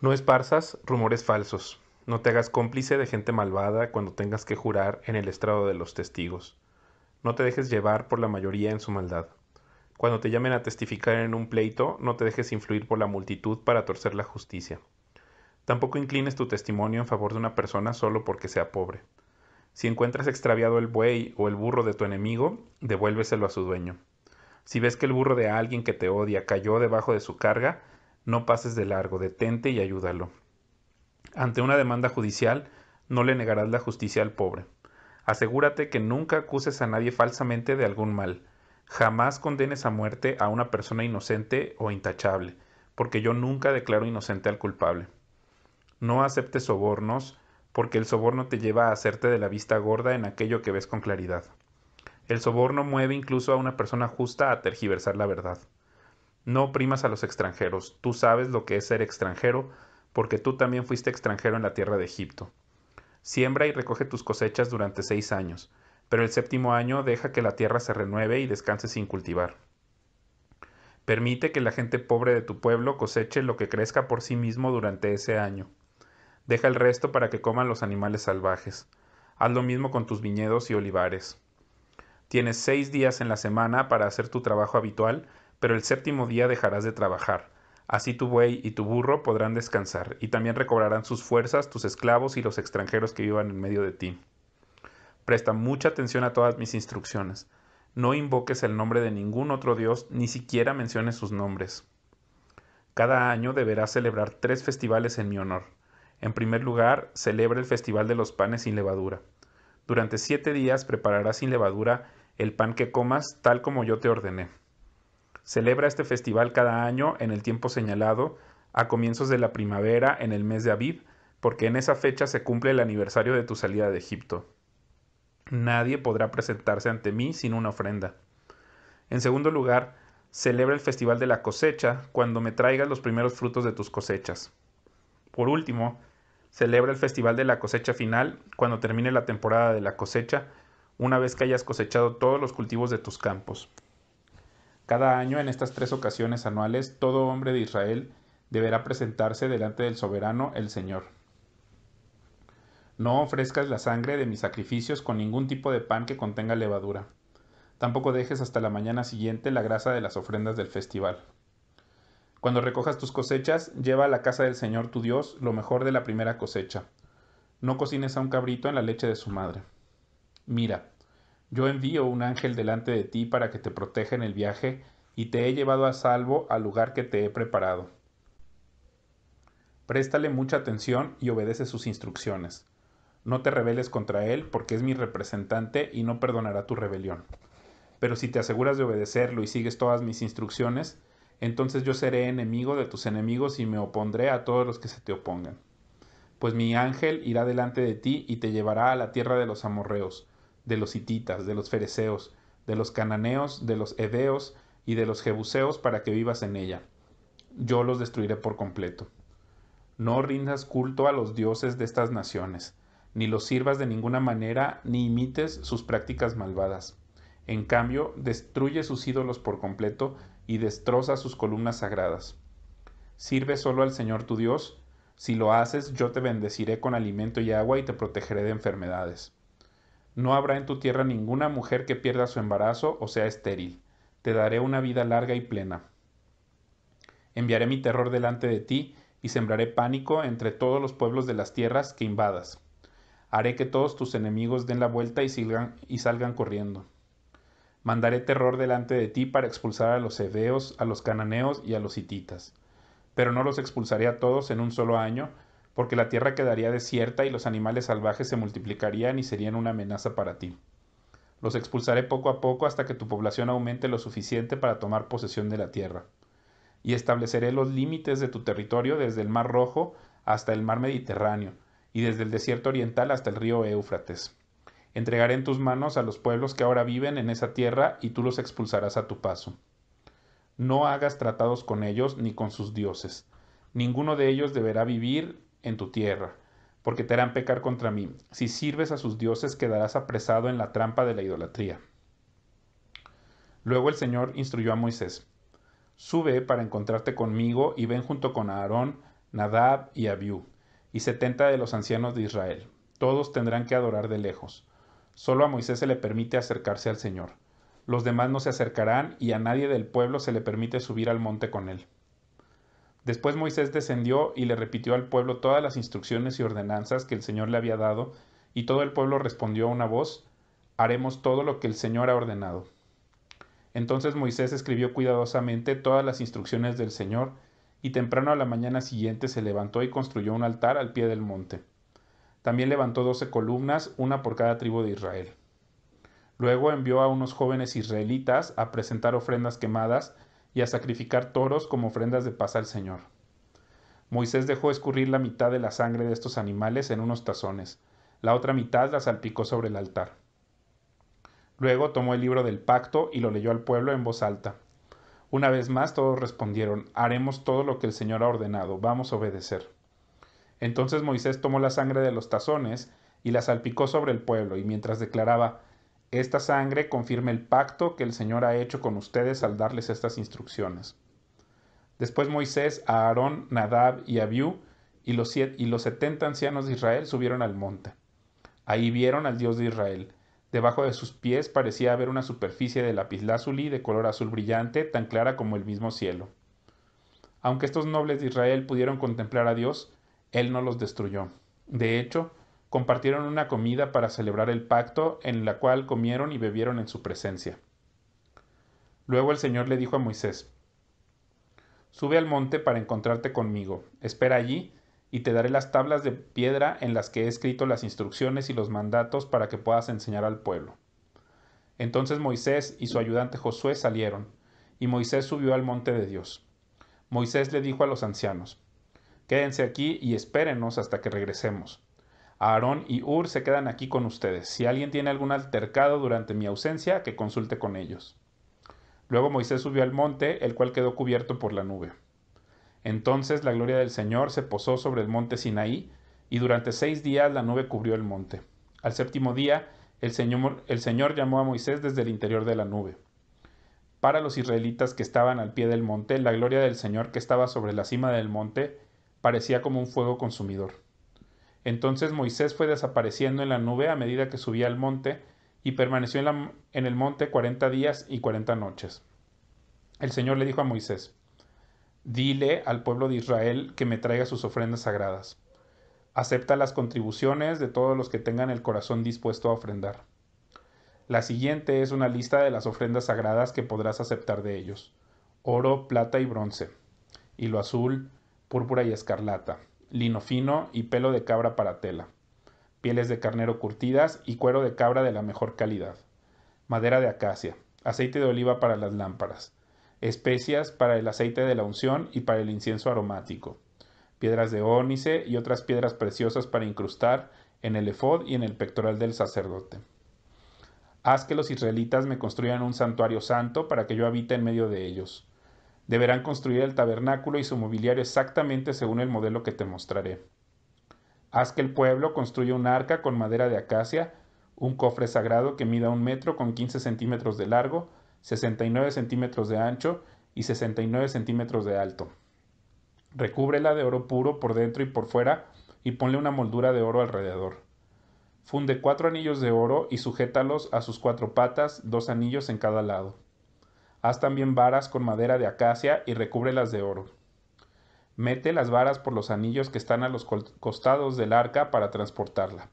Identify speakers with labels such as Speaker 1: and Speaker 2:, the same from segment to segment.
Speaker 1: No esparzas rumores falsos. No te hagas cómplice de gente malvada cuando tengas que jurar en el estrado de los testigos. No te dejes llevar por la mayoría en su maldad. Cuando te llamen a testificar en un pleito, no te dejes influir por la multitud para torcer la justicia. Tampoco inclines tu testimonio en favor de una persona solo porque sea pobre. Si encuentras extraviado el buey o el burro de tu enemigo, devuélveselo a su dueño. Si ves que el burro de alguien que te odia cayó debajo de su carga, no pases de largo, detente y ayúdalo. Ante una demanda judicial, no le negarás la justicia al pobre. Asegúrate que nunca acuses a nadie falsamente de algún mal. Jamás condenes a muerte a una persona inocente o intachable, porque yo nunca declaro inocente al culpable. No aceptes sobornos, porque el soborno te lleva a hacerte de la vista gorda en aquello que ves con claridad. El soborno mueve incluso a una persona justa a tergiversar la verdad no oprimas a los extranjeros, tú sabes lo que es ser extranjero, porque tú también fuiste extranjero en la tierra de Egipto. Siembra y recoge tus cosechas durante seis años, pero el séptimo año deja que la tierra se renueve y descanse sin cultivar. Permite que la gente pobre de tu pueblo coseche lo que crezca por sí mismo durante ese año. Deja el resto para que coman los animales salvajes. Haz lo mismo con tus viñedos y olivares. Tienes seis días en la semana para hacer tu trabajo habitual, pero el séptimo día dejarás de trabajar. Así tu buey y tu burro podrán descansar, y también recobrarán sus fuerzas tus esclavos y los extranjeros que vivan en medio de ti. Presta mucha atención a todas mis instrucciones. No invoques el nombre de ningún otro dios, ni siquiera menciones sus nombres. Cada año deberás celebrar tres festivales en mi honor. En primer lugar, celebra el Festival de los Panes sin levadura. Durante siete días prepararás sin levadura el pan que comas tal como yo te ordené. Celebra este festival cada año en el tiempo señalado, a comienzos de la primavera en el mes de Aviv, porque en esa fecha se cumple el aniversario de tu salida de Egipto. Nadie podrá presentarse ante mí sin una ofrenda. En segundo lugar, celebra el festival de la cosecha cuando me traigas los primeros frutos de tus cosechas. Por último, celebra el festival de la cosecha final cuando termine la temporada de la cosecha, una vez que hayas cosechado todos los cultivos de tus campos. Cada año, en estas tres ocasiones anuales, todo hombre de Israel deberá presentarse delante del soberano, el Señor. No ofrezcas la sangre de mis sacrificios con ningún tipo de pan que contenga levadura. Tampoco dejes hasta la mañana siguiente la grasa de las ofrendas del festival. Cuando recojas tus cosechas, lleva a la casa del Señor tu Dios lo mejor de la primera cosecha. No cocines a un cabrito en la leche de su madre. Mira, yo envío un ángel delante de ti para que te proteja en el viaje y te he llevado a salvo al lugar que te he preparado. Préstale mucha atención y obedece sus instrucciones. No te rebeles contra él porque es mi representante y no perdonará tu rebelión. Pero si te aseguras de obedecerlo y sigues todas mis instrucciones, entonces yo seré enemigo de tus enemigos y me opondré a todos los que se te opongan. Pues mi ángel irá delante de ti y te llevará a la tierra de los amorreos, de los hititas, de los fereceos, de los cananeos, de los heveos y de los jebuseos para que vivas en ella. Yo los destruiré por completo. No rindas culto a los dioses de estas naciones, ni los sirvas de ninguna manera, ni imites sus prácticas malvadas. En cambio, destruye sus ídolos por completo y destroza sus columnas sagradas. Sirve solo al Señor tu Dios, si lo haces, yo te bendeciré con alimento y agua y te protegeré de enfermedades. No habrá en tu tierra ninguna mujer que pierda su embarazo o sea estéril. Te daré una vida larga y plena. Enviaré mi terror delante de ti y sembraré pánico entre todos los pueblos de las tierras que invadas. Haré que todos tus enemigos den la vuelta y, salgan corriendo. Mandaré terror delante de ti para expulsar a los heveos, a los cananeos y a los hititas. Pero no los expulsaré a todos en un solo año, porque la tierra quedaría desierta y los animales salvajes se multiplicarían y serían una amenaza para ti. Los expulsaré poco a poco hasta que tu población aumente lo suficiente para tomar posesión de la tierra. Y estableceré los límites de tu territorio desde el Mar Rojo hasta el Mar Mediterráneo, y desde el desierto oriental hasta el río Éufrates. Entregaré en tus manos a los pueblos que ahora viven en esa tierra, y tú los expulsarás a tu paso. No hagas tratados con ellos ni con sus dioses. Ninguno de ellos deberá vivir en tu tierra, porque te harán pecar contra mí. Si sirves a sus dioses quedarás apresado en la trampa de la idolatría. Luego el Señor instruyó a Moisés, Sube para encontrarte conmigo y ven junto con Aarón, Nadab y Abiú, y setenta de los ancianos de Israel. Todos tendrán que adorar de lejos. Solo a Moisés se le permite acercarse al Señor. Los demás no se acercarán y a nadie del pueblo se le permite subir al monte con él. Después Moisés descendió y le repitió al pueblo todas las instrucciones y ordenanzas que el Señor le había dado, y todo el pueblo respondió a una voz, haremos todo lo que el Señor ha ordenado. Entonces Moisés escribió cuidadosamente todas las instrucciones del Señor, y temprano a la mañana siguiente se levantó y construyó un altar al pie del monte. También levantó doce columnas, una por cada tribu de Israel. Luego envió a unos jóvenes israelitas a presentar ofrendas quemadas y a sacrificar toros como ofrendas de paz al Señor. Moisés dejó escurrir la mitad de la sangre de estos animales en unos tazones, la otra mitad la salpicó sobre el altar. Luego tomó el libro del pacto y lo leyó al pueblo en voz alta. Una vez más todos respondieron, haremos todo lo que el Señor ha ordenado, vamos a obedecer. Entonces Moisés tomó la sangre de los tazones y la salpicó sobre el pueblo, y mientras declaraba, esta sangre confirma el pacto que el Señor ha hecho con ustedes al darles estas instrucciones. Después Moisés, Aarón, Nadab y Abiú y los, siete, y los setenta ancianos de Israel subieron al monte. Ahí vieron al Dios de Israel. Debajo de sus pies parecía haber una superficie de lapislázuli de color azul brillante, tan clara como el mismo cielo. Aunque estos nobles de Israel pudieron contemplar a Dios, Él no los destruyó. De hecho, compartieron una comida para celebrar el pacto, en la cual comieron y bebieron en su presencia. Luego el Señor le dijo a Moisés, Sube al monte para encontrarte conmigo, espera allí, y te daré las tablas de piedra en las que he escrito las instrucciones y los mandatos para que puedas enseñar al pueblo. Entonces Moisés y su ayudante Josué salieron, y Moisés subió al monte de Dios. Moisés le dijo a los ancianos, Quédense aquí y espérenos hasta que regresemos. Aarón y Ur se quedan aquí con ustedes. Si alguien tiene algún altercado durante mi ausencia, que consulte con ellos. Luego Moisés subió al monte, el cual quedó cubierto por la nube. Entonces la gloria del Señor se posó sobre el monte Sinaí, y durante seis días la nube cubrió el monte. Al séptimo día, el Señor, el Señor llamó a Moisés desde el interior de la nube. Para los israelitas que estaban al pie del monte, la gloria del Señor que estaba sobre la cima del monte parecía como un fuego consumidor. Entonces Moisés fue desapareciendo en la nube a medida que subía al monte y permaneció en, el monte cuarenta días y cuarenta noches. El Señor le dijo a Moisés, Dile al pueblo de Israel que me traiga sus ofrendas sagradas. Acepta las contribuciones de todos los que tengan el corazón dispuesto a ofrendar. La siguiente es una lista de las ofrendas sagradas que podrás aceptar de ellos. Oro, plata y bronce. Hilo azul, púrpura y escarlata lino fino y pelo de cabra para tela, pieles de carnero curtidas y cuero de cabra de la mejor calidad, madera de acacia, aceite de oliva para las lámparas, especias para el aceite de la unción y para el incienso aromático, piedras de ónice y otras piedras preciosas para incrustar en el efod y en el pectoral del sacerdote. Haz que los israelitas me construyan un santuario santo para que yo habite en medio de ellos Deberán construir el tabernáculo y su mobiliario exactamente según el modelo que te mostraré. Haz que el pueblo construya un arca con madera de acacia, un cofre sagrado que mida un metro con 15 centímetros de largo, 69 centímetros de ancho y 69 centímetros de alto. Recúbrela de oro puro por dentro y por fuera y ponle una moldura de oro alrededor. Funde cuatro anillos de oro y sujétalos a sus cuatro patas, dos anillos en cada lado. Haz también varas con madera de acacia y recúbrelas de oro. Mete las varas por los anillos que están a los costados del arca para transportarla.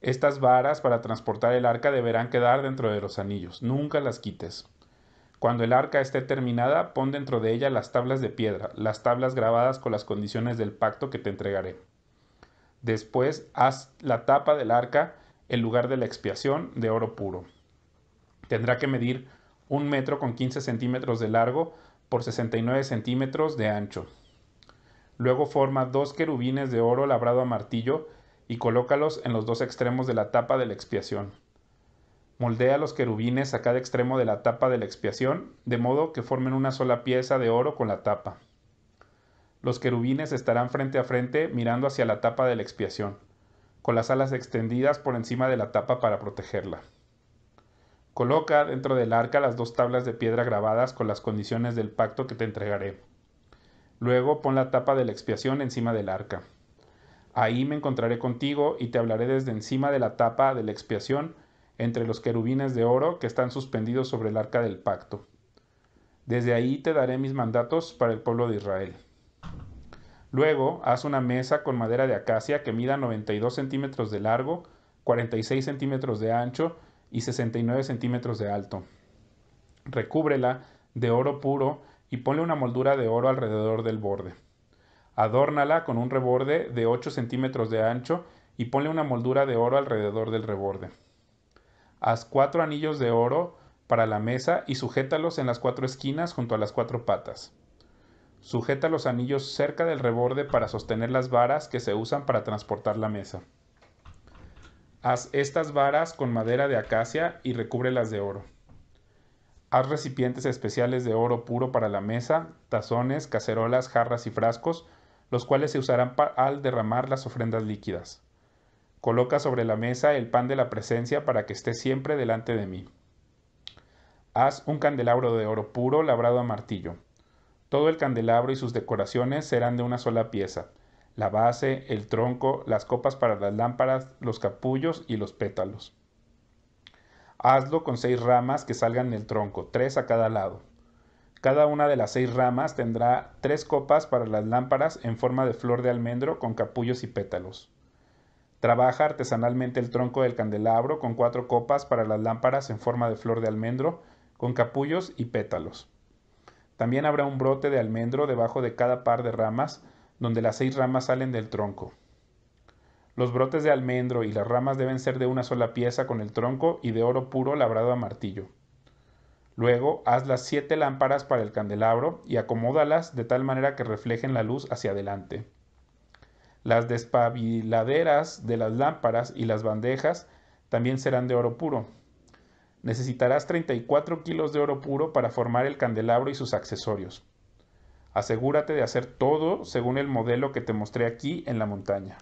Speaker 1: Estas varas para transportar el arca deberán quedar dentro de los anillos, nunca las quites. Cuando el arca esté terminada, pon dentro de ella las tablas de piedra, las tablas grabadas con las condiciones del pacto que te entregaré. Después haz la tapa del arca, en lugar de la expiación, de oro puro. Tendrá que medir un metro con 15 centímetros de largo por 69 centímetros de ancho. Luego forma dos querubines de oro labrado a martillo y colócalos en los dos extremos de la tapa de la expiación. Moldea los querubines a cada extremo de la tapa de la expiación, de modo que formen una sola pieza de oro con la tapa. Los querubines estarán frente a frente mirando hacia la tapa de la expiación, con las alas extendidas por encima de la tapa para protegerla. Coloca dentro del arca las dos tablas de piedra grabadas con las condiciones del pacto que te entregaré. Luego pon la tapa de la expiación encima del arca. Ahí me encontraré contigo y te hablaré desde encima de la tapa de la expiación entre los querubines de oro que están suspendidos sobre el arca del pacto. Desde ahí te daré mis mandatos para el pueblo de Israel. Luego haz una mesa con madera de acacia que mida 92 centímetros de largo, 46 centímetros de ancho y 69 centímetros de alto. Recúbrela de oro puro y ponle una moldura de oro alrededor del borde. Adórnala con un reborde de 8 centímetros de ancho y ponle una moldura de oro alrededor del reborde. Haz cuatro anillos de oro para la mesa y sujétalos en las cuatro esquinas junto a las cuatro patas. Sujeta los anillos cerca del reborde para sostener las varas que se usan para transportar la mesa. Haz estas varas con madera de acacia y recúbrelas de oro. Haz recipientes especiales de oro puro para la mesa, tazones, cacerolas, jarras y frascos, los cuales se usarán al derramar las ofrendas líquidas. Coloca sobre la mesa el pan de la presencia para que esté siempre delante de mí. Haz un candelabro de oro puro labrado a martillo. Todo el candelabro y sus decoraciones serán de una sola pieza, la base, el tronco, las copas para las lámparas, los capullos y los pétalos. Hazlo con seis ramas que salgan del tronco, tres a cada lado. Cada una de las seis ramas tendrá tres copas para las lámparas en forma de flor de almendro con capullos y pétalos. Trabaja artesanalmente el tronco del candelabro con cuatro copas para las lámparas en forma de flor de almendro con capullos y pétalos. También habrá un brote de almendro debajo de cada par de ramas donde las seis ramas salen del tronco. Los brotes de almendro y las ramas deben ser de una sola pieza con el tronco y de oro puro labrado a martillo. Luego haz las siete lámparas para el candelabro y acomódalas de tal manera que reflejen la luz hacia adelante. Las despabiladeras de las lámparas y las bandejas también serán de oro puro. Necesitarás 34 kilos de oro puro para formar el candelabro y sus accesorios. Asegúrate de hacer todo según el modelo que te mostré aquí en la montaña.